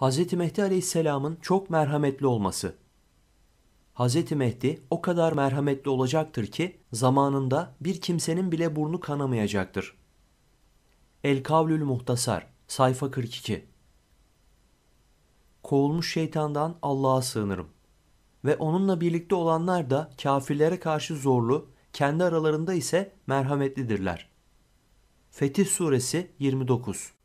Hz. Mehdi Aleyhisselam'ın çok merhametli olması. Hz. Mehdi o kadar merhametli olacaktır ki zamanında bir kimsenin bile burnu kanamayacaktır. El Kavlül Muhtasar sayfa 42 Kovulmuş şeytandan Allah'a sığınırım. Ve onunla birlikte olanlar da kafirlere karşı zorlu, kendi aralarında ise merhametlidirler. Fetih Suresi 29